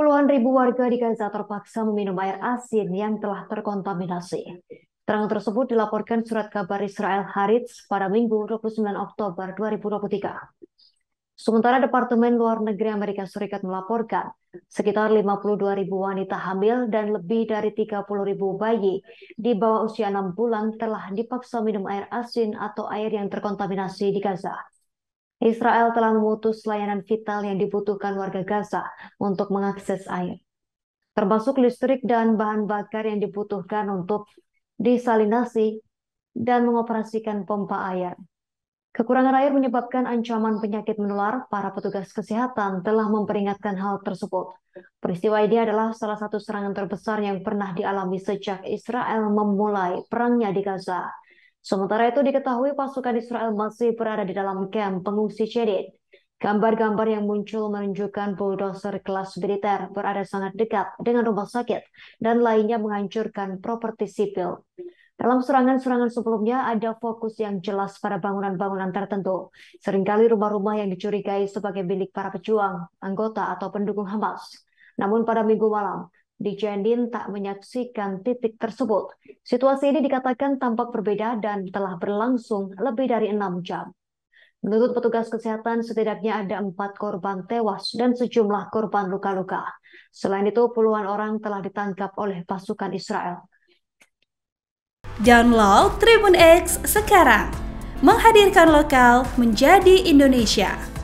Puluhan ribu warga di Gaza terpaksa meminum air asin yang telah terkontaminasi. Terang tersebut dilaporkan surat kabar Israel Haritz pada Minggu 29 Oktober 2023. Sementara Departemen Luar Negeri Amerika Serikat melaporkan sekitar 52 ribu wanita hamil dan lebih dari 30 ribu bayi di bawah usia 6 bulan telah dipaksa minum air asin atau air yang terkontaminasi di Gaza. Israel telah memutus layanan vital yang dibutuhkan warga Gaza untuk mengakses air, termasuk listrik dan bahan bakar yang dibutuhkan untuk disalinasi dan mengoperasikan pompa air. Kekurangan air menyebabkan ancaman penyakit menular. Para petugas kesehatan telah memperingatkan hal tersebut. Peristiwa ini adalah salah satu serangan terbesar yang pernah dialami sejak Israel memulai perangnya di Gaza. Sementara itu diketahui pasukan Israel masih berada di dalam kamp pengungsi Jedid. Gambar-gambar yang muncul menunjukkan bulldozer kelas militer berada sangat dekat dengan rumah sakit dan lainnya menghancurkan properti sipil. Dalam serangan-serangan sebelumnya ada fokus yang jelas pada bangunan-bangunan tertentu, seringkali rumah-rumah yang dicurigai sebagai milik para pejuang, anggota, atau pendukung Hamas. Namun pada minggu malam, di Jendin tak menyaksikan titik tersebut. Situasi ini dikatakan tampak berbeda dan telah berlangsung lebih dari enam jam. Menurut petugas kesehatan, setidaknya ada empat korban tewas dan sejumlah korban luka-luka. Selain itu, puluhan orang telah ditangkap oleh pasukan Israel. Download Tribun X sekarang. Menghadirkan lokal menjadi Indonesia.